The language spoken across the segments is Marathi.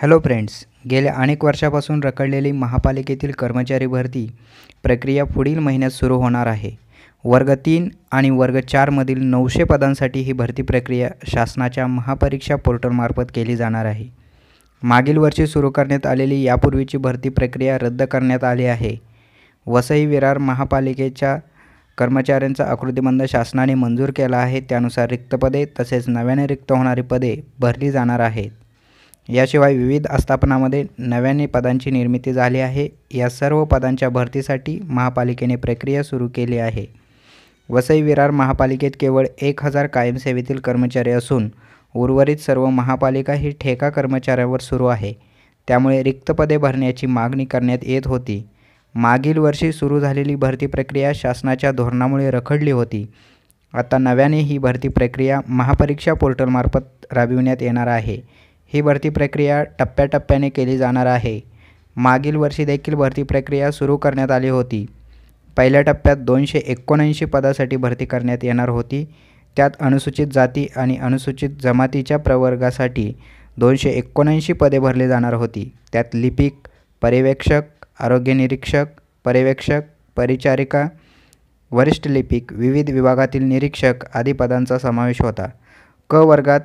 हॅलो फ्रेंड्स गेल्या अनेक वर्षापासून रखडलेली महापालिकेतील कर्मचारी भरती प्रक्रिया पुढील महिन्यात सुरू होणार आहे वर्ग तीन आणि वर्ग चारमधील नऊशे पदांसाठी ही भरती प्रक्रिया शासनाच्या महापरीक्षा पोर्टलमार्फत केली जाणार आहे मागील वर्षी सुरू करण्यात आलेली यापूर्वीची भरती प्रक्रिया रद्द करण्यात आली आहे वसई विरार महापालिकेच्या कर्मचाऱ्यांचा आकृतिबंध शासनाने मंजूर केला आहे त्यानुसार रिक्त पदे तसेच नव्याने रिक्त होणारी पदे भरली जाणार आहेत याशिवाय विविध आस्थापनामध्ये नव्याने पदांची निर्मिती झाली आहे या सर्व पदांच्या भरतीसाठी महापालिकेने प्रक्रिया सुरू केली आहे वसई विरार महापालिकेत केवळ एक हजार कायमसेवेतील कर्मचारी असून उर्वरित सर्व महापालिका ही ठेका कर्मचाऱ्यावर सुरू आहे त्यामुळे रिक्त पदे भरण्याची मागणी करण्यात येत होती मागील वर्षी सुरू झालेली भरती प्रक्रिया शासनाच्या धोरणामुळे रखडली होती आता नव्याने ही भरती प्रक्रिया महापरीक्षा पोर्टलमार्फत राबविण्यात येणार आहे ही भरती प्रक्रिया टप्प्याटप्प्याने केली जाणार आहे मागील वर्षी देखील भरती प्रक्रिया सुरू करण्यात आली होती पहिल्या टप्प्यात दोनशे एकोणऐंशी पदासाठी भरती करण्यात येणार होती त्यात अनुसूचित जाती आणि अनुसूचित जमातीच्या प्रवर्गासाठी दोनशे एकोणऐंशी पदे भरली जाणार होती त्यात लिपिक पर्यवेक्षक आरोग्य निरीक्षक पर्यवेक्षक परिचारिका वरिष्ठ लिपिक विविध विभागातील निरीक्षक आदी पदांचा समावेश होता क वर्गात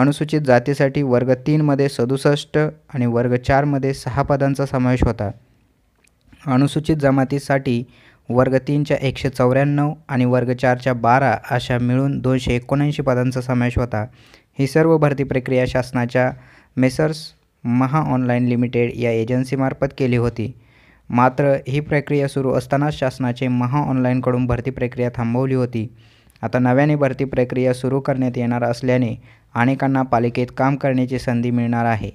अनुसूचित जातीसाठी वर्ग तीनमध्ये सदुसष्ट आणि वर्ग चारमध्ये सहा पदांचा समावेश होता अनुसूचित जमातीसाठी वर्ग तीनच्या एकशे चौऱ्याण्णव आणि वर्ग चारच्या बारा अशा मिळून दोनशे एकोणऐंशी पदांचा समावेश होता ही सर्व भरती प्रक्रिया शासनाच्या मेसर्स महा ऑनलाईन लिमिटेड या एजन्सीमार्फत केली होती मात्र ही प्रक्रिया सुरू असतानाच शासनाचे महा ऑनलाईनकडून भरती प्रक्रिया थांबवली होती आता नव्याने भरती प्रक्रिया सुरू करण्यात येणार असल्याने अनेकांना पालिकेत काम करण्याची संधी मिळणार आहे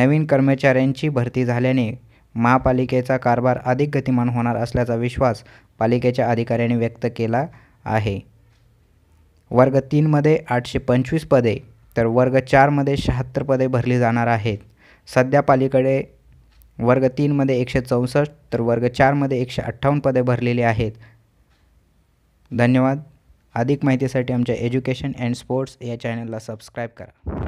नवीन कर्मचाऱ्यांची भरती झाल्याने महापालिकेचा कारभार अधिक गतिमान होणार असल्याचा विश्वास पालिकेच्या अधिकाऱ्यांनी व्यक्त केला आहे वर्ग तीनमध्ये आठशे पंचवीस पदे तर वर्ग चारमध्ये शहात्तर पदे भरली जाणार आहेत सध्या पालिकडे वर्ग तीनमध्ये एकशे चौसष्ट तर वर्ग चारमध्ये एकशे अठ्ठावन्न पदे भरलेली आहेत धन्यवाद अधिक माहितीसाठी आमच्या एज्युकेशन अँड स्पोर्ट्स या चॅनलला सबस्क्राईब करा